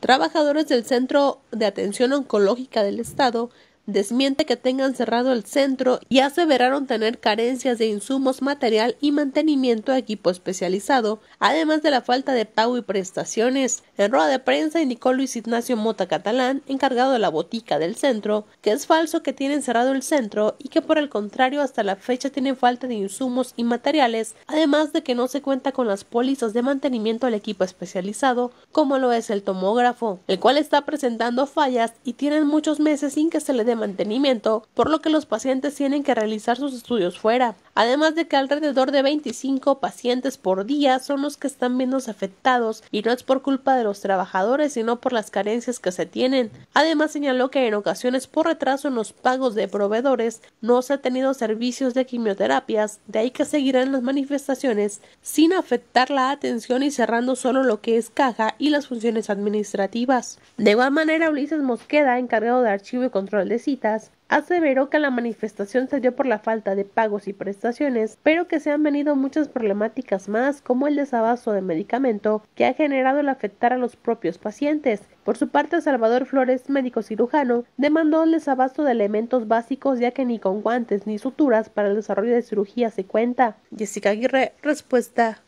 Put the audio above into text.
Trabajadores del Centro de Atención Oncológica del Estado desmiente que tengan cerrado el centro y aseveraron tener carencias de insumos, material y mantenimiento de equipo especializado, además de la falta de pago y prestaciones. En rueda de prensa indicó Luis Ignacio Mota Catalán, encargado de la botica del centro, que es falso que tienen cerrado el centro y que por el contrario hasta la fecha tienen falta de insumos y materiales, además de que no se cuenta con las pólizas de mantenimiento del equipo especializado, como lo es el tomógrafo, el cual está presentando fallas y tienen muchos meses sin que se le dé mantenimiento, por lo que los pacientes tienen que realizar sus estudios fuera. Además de que alrededor de 25 pacientes por día son los que están menos afectados y no es por culpa de los trabajadores, sino por las carencias que se tienen. Además señaló que en ocasiones por retraso en los pagos de proveedores no se han tenido servicios de quimioterapias, de ahí que seguirán las manifestaciones sin afectar la atención y cerrando solo lo que es caja y las funciones administrativas. De igual manera, Ulises Mosqueda, encargado de archivo y control de aseveró que la manifestación se dio por la falta de pagos y prestaciones, pero que se han venido muchas problemáticas más, como el desabasto de medicamento que ha generado el afectar a los propios pacientes. Por su parte, Salvador Flores, médico cirujano, demandó el desabasto de elementos básicos ya que ni con guantes ni suturas para el desarrollo de cirugía se cuenta. Jessica Aguirre, respuesta.